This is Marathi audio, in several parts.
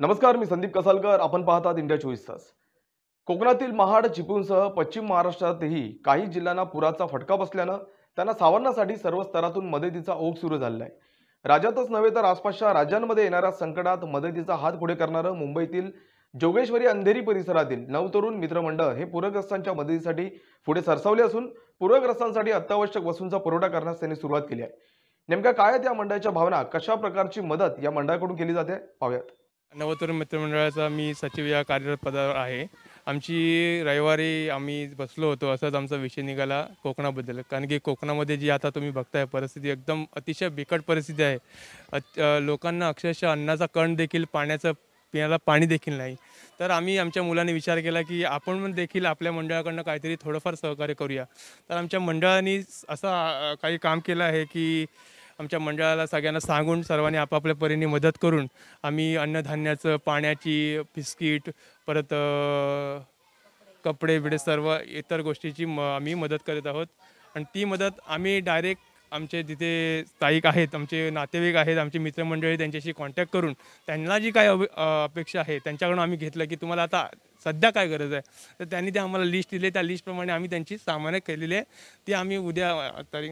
नमस्कार मी संदीप कसालकर आपण पाहतात इंडिया चोवीस तास कोकणातील महाड चिपळूणसह पश्चिम महाराष्ट्रातही काही जिल्ह्यांना पुराचा फटका बसल्यानं त्यांना सावरण्यासाठी सर्व स्तरातून मदतीचा ओघ सुरू झालेला आहे राज्यातच नव्हे तर आसपासच्या राज्यांमध्ये येणाऱ्या संकटात मदतीचा हात पुढे करणारं मुंबईतील जोगेश्वरी अंधेरी परिसरातील नवतरुण मित्रमंडळ हे पूरग्रस्तांच्या मदतीसाठी पुढे सरसावले असून पूरग्रस्तांसाठी अत्यावश्यक वस्तूंचा पुरवठा करण्यास त्यांनी सुरुवात केली आहे नेमक्या काय त्या मंडळाच्या भावना कशा प्रकारची मदत या मंडळाकडून केली जाते पाहूयात नवतरुण मित्रमंडळाचा मी सचिव या कार्यरत पदावर आहे आमची रविवारी आम्ही बसलो होतो असाच आमचा विषय निघाला कोकणाबद्दल कारण की कोकणामध्ये जी आता तुम्ही बघताय परिस्थिती एकदम अतिशय बिकट परिस्थिती आहे लोकांना अक्षरशः अन्नाचा कण देखील पाण्याचं पिण्याला पाणी देखील नाही तर आम्ही आमच्या मुलांनी विचार केला की आपण पण देखील आपल्या मंडळाकडनं काहीतरी थोडंफार सहकार्य करूया तर आमच्या मंडळाने असं काही काम केलं आहे की आमच्या मंडळाला सगळ्यांना सांगून सर्वांनी आपापल्या परीने मदत करून आम्ही अन्नधान्याचं पाण्याची बिस्किट परत कपडे बिडे सर्व इतर गोष्टीची म आम्ही मदत करत आहोत आणि ती मदत आम्ही डायरेक्ट आमचे तिथे स्थायिक आहेत आमचे नातेवाईक आहेत आमचे मित्रमंडळी त्यांच्याशी कॉन्टॅक्ट करून त्यांना जी काय अपेक्षा आहे त्यांच्याकडून आम्ही घेतलं की तुम्हाला आता सध्या काय गरज आहे तर त्यांनी ते आम्हाला लिस्ट दिली त्या लिस्टप्रमाणे आम्ही त्यांची सामान्य केलेली आहे ती आम्ही उद्या तरी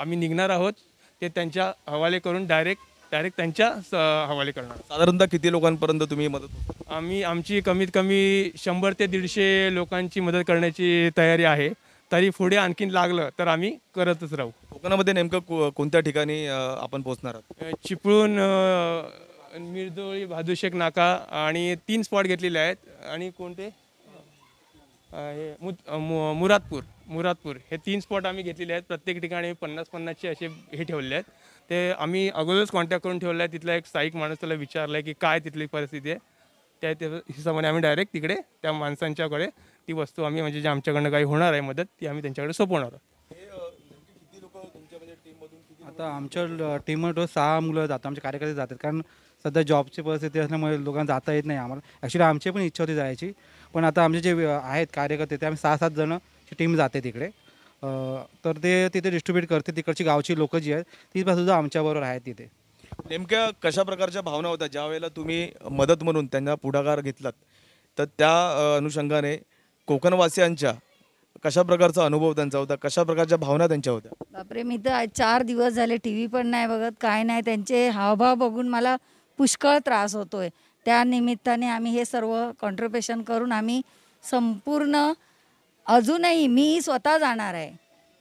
आम्ही निघणार आहोत ते त्यांच्या हवाले करून डायरेक्ट डायरेक्ट त्यांच्या स हवाले करणार साधारणतः किती लोकांपर्यंत तुम्ही मदत आम्ही आमची कमीत कमी शंभर ते दीडशे लोकांची मदत करण्याची तयारी आहे तरी पुढे आणखीन लागलं तर आम्ही करतच राहू कोकणामध्ये नेमकं कोणत्या ठिकाणी आपण पोहोचणार आहोत चिपळूण मिरदोळी भादुशेक नाका आणि तीन स्पॉट घेतलेले आहेत आणि कोणते हे मु- मुरादपूर मुरादपूर हे तीन स्पॉट आम्ही घेतलेले आहेत प्रत्येक ठिकाणी पन्नास पन्नासचे असे हे ठेवले आहेत ते आम्ही अगोदरच कॉन्टॅक्ट करून ठेवला आहे तिथला एक स्थायिक माणूस त्याला विचारलं आहे की काय तिथली परिस्थिती आहे त्या हिशोबाने आम्ही डायरेक्ट तिकडे त्या माणसांच्याकडे ती वस्तू आम्ही म्हणजे जे आमच्याकडनं काही होणार आहे मदत ती आम्ही त्यांच्याकडे सोपवणार आहोत आता आमच्या टीममध्ये रोज सहा मुलं जातात आमचे कार्यकर्ते जातात कारण सध्या जॉबची परिस्थिती असल्यामुळे लोकांना जाता येत नाही आम्हाला ॲक्च्युली आमची पण इच्छा होती जायची पण आता आमचे जे आहेत कार्यकर्ते ते आम्ही सहा सात जणं टीम जाते तिकडे तर ते तिथे डिस्ट्रीब्यूट करते तिकडची गावची लोकं जी आहेत ती सुद्धा आमच्याबरोबर आहेत तिथे नेमक्या कशा प्रकारच्या भावना होत्या ज्या वेळेला तुम्ही मदत म्हणून त्यांना पुढाकार घेतलात तर त्या अनुषंगाने कोकणवासियांच्या कशा प्रकारचा अनुभव त्यांचा होता कशा प्रकारच्या भावना त्यांच्या होत्या बापरे मी तर आज चार दिवस झाले टी व्ही पण नाही बघत काय नाही त्यांचे हावभाव बघून मला पुष्कळ त्रास होतोय त्या निमित्ताने आम्ही हे सर्व कॉन्ट्रिब्युशन करून आम्ही संपूर्ण अजूनही मी स्वतः जाणार आहे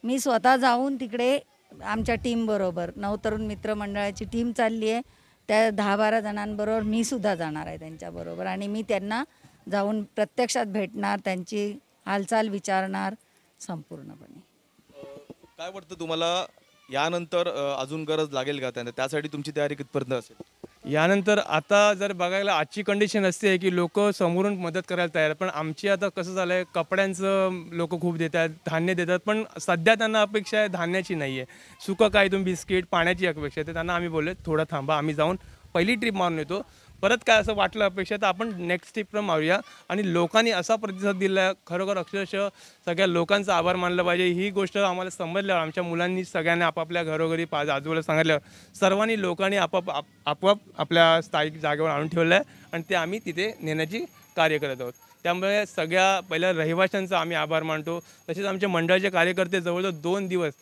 मी स्वतः जाऊन तिकडे आमच्या टीमबरोबर नवतरुण मित्रमंडळाची टीम चालली आहे त्या दहा बारा जणांबरोबर मी सुद्धा जाणार आहे त्यांच्याबरोबर आणि मी त्यांना जाऊन प्रत्यक्षात भेटणार त्यांची हालचाल विचारणार संपूर्णपणे काय वाटतं तुम्हाला यानंतर अजून गरज लागेल का त्यांना त्यासाठी तुमची तयारी कितपर्यंत असेल यानंतर आता जर बघायला आजची कंडिशन असते की लोक समोरून मदत करायला तयार पण आमची आता कसं झालं आहे कपड्यांचं लोक खूप देतात धान्य देतात पण सध्या त्यांना अपेक्षा आहे धान्याची नाही आहे सुकं काय तुम्ही बिस्किट पाण्याची अपेक्षा आहे त्यांना आम्ही बोलले थोडं थांबा आम्ही जाऊन पहिली ट्रीप मारून येतो परत काय असं वाटलं अपेक्षा तर आपण नेक्स्ट स्टेपला मारूया आणि लोकांनी असा प्रतिसाद दिला खरोखर अक्षरशः सगळ्या लोकांचा आभार मानलं पाहिजे ही गोष्ट आम्हाला समजल्यावर आमच्या मुलांनी सगळ्यांनी आपापल्या घरोघरी पाहिजे आजूबाजूला सांगितल्यावर सर्वांनी लोकांनी आपाप आपोआप आपल्या स्थायिक जागेवर आणून ठेवलं आहे आणि ते आम्ही तिथे नेण्याची कार्य करत आहोत त्यामुळे सगळ्या पहिल्या रहिवाशांचा आम्ही आभार मानतो तसेच आमच्या मंडळाचे कार्यकर्ते जवळजवळ दोन दिवस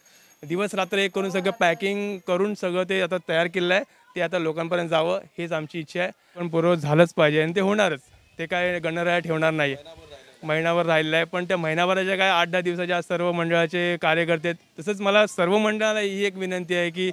दिवस रात्र एक करून सगळं पॅकिंग करून सगळं ते आता तयार केलं आहे ते आता लोकांपर्यंत जावं हेच आमची इच्छा आहे पण पूर्व झालंच पाहिजे आणि ते होणारच ते काय गणराया ठेवणार नाही महिनाभर राहिलेलं आहे पण त्या महिनाभराच्या काय आठ दहा दिवसाच्या सर्व मंडळाचे कार्यकर्ते तसंच मला सर्व मंडळाला ही एक विनंती आहे की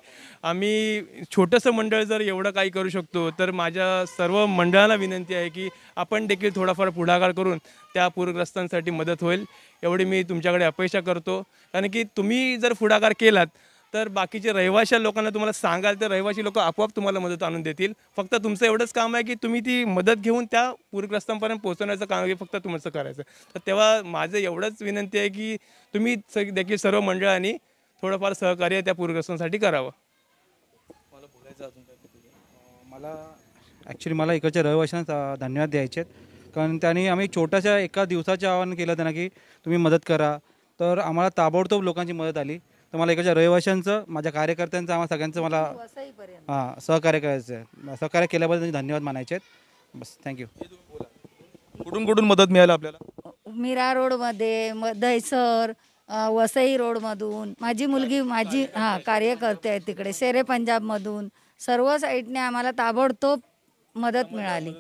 आम्ही छोटंसं मंडळ जर एवढं काही करू शकतो तर माझ्या सर्व मंडळाला विनंती आहे की आपण देखील थोडाफार पुढाकार करून त्या पूरग्रस्तांसाठी मदत होईल एवढी मी तुमच्याकडे अपेक्षा करतो कारण की तुम्ही जर पुढाकार केलात तर बाकीचे रहिवाशा लोकांना तुम्हाला सांगाल तर रहिवाशी लोक आपोआप तुम्हाला मदत आणून देतील फक्त तुमचं एवढंच काम आहे की तुम्ही ती मदत घेऊन त्या पूरग्रस्तांपर्यंत पोहोचवण्याचं काम हे फक्त तुमचं करायचं तर तेव्हा माझं एवढंच विनंती आहे की तुम्ही देखील सर्व मंडळांनी थोडंफार सहकार्य त्या पूरग्रस्तांसाठी करावं मला बोलायचं अजून मला ॲक्च्युली मला इकडच्या रहिवाशांना धन्यवाद द्यायचे आहेत कारण त्यांनी आम्ही छोट्याशा एका दिवसाचे आवाहन केलं त्यांना की तुम्ही मदत करा तर आम्हाला ताबडतोब लोकांची मदत आली तुम्हाला मला इकडच्या रहिवाशांचं माझ्या कार्यकर्त्यांचं आम्हाला सगळ्यांचं मला हो, हां सहकार्य करायचं आहे सहकार्य केल्याबद्दल त्यांचे धन्यवाद मानायचे आहेत बस थँक्यू कुठून कुठून मदत मिळाली आपल्याला मीरा रोडमध्ये म दहिसर वसई रोडमधून माझी मुलगी माझी हां कार्यकर्ते आहे तिकडे शेरे पंजाबमधून सर्व साईडने आम्हाला ताबडतोब मदत मिळाली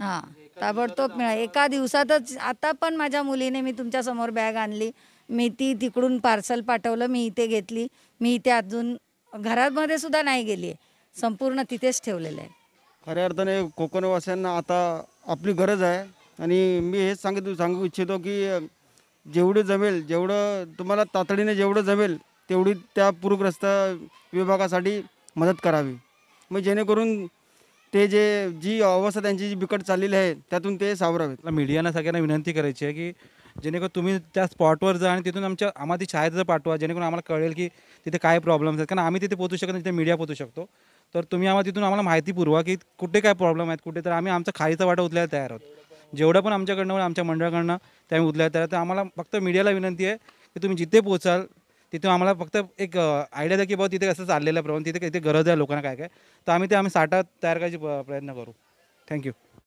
हां ताबडतोब मिळाली एका दिवसातच आता पण माझ्या मुलीने मी तुमच्यासमोर बॅग आणली मी ती तिकडून पार्सल पाठवलं मी इथे घेतली मी इथे अजून घरामध्ये सुद्धा नाही गेली आहे संपूर्ण तिथेच ठेवलेलं आहे खऱ्या अर्थाने कोकणवासियांना आता आपली गरज आहे आणि मी हेच सांगितलं सांगू इच्छितो की जेवढं जमेल जेवढं तुम्हाला तातडीने जेवढं जमेल तेवढी त्या पूरग्रस्त विभागासाठी मदत करावी मग जेणेकरून ते जे जी अवस्था त्यांची जी बिकट चाललेली आहे त्यातून ते सावरावेत मीडियाना सगळ्यांना विनंती करायची आहे की जेणेकरून तुम्ही त्या स्पॉटवर जा आणि तिथून आमच्या आम्हाला ती शाळेत पाठवा जेणेकरून आम्हाला कळेल की तिथे काय प्रॉब्लेम्स आहेत कारण आम्ही तिथे पोहोचू शकत नाही तिथे मीडिया पोहोचू शकतो तर तुम्ही आम्हाला तिथून आम्हाला माहिती पुरवा की कुठे काय प्रॉब्लेम आहेत कुठे तर आम्ही आमचा खालीचा वाटा उचलायला तयार आहोत जेवढं पण आमच्याकडनं आमच्या मंडळाकडनं ते आम्ही उचलायला तयार तर आम्हाला फक्त मीडियाला विनंती आहे की तुम्ही जिथे पोहोचाल तिथे आम्हाला फक्त एक आयडिया द्या की बाबा तिथे कसं चाललेलं आहे प्रॉब्लेम तिथे तिथे गरज आहे लोकांना काय काय तर आम्ही ते आम्ही साठा तयार करायची प्रयत्न करू थँक्यू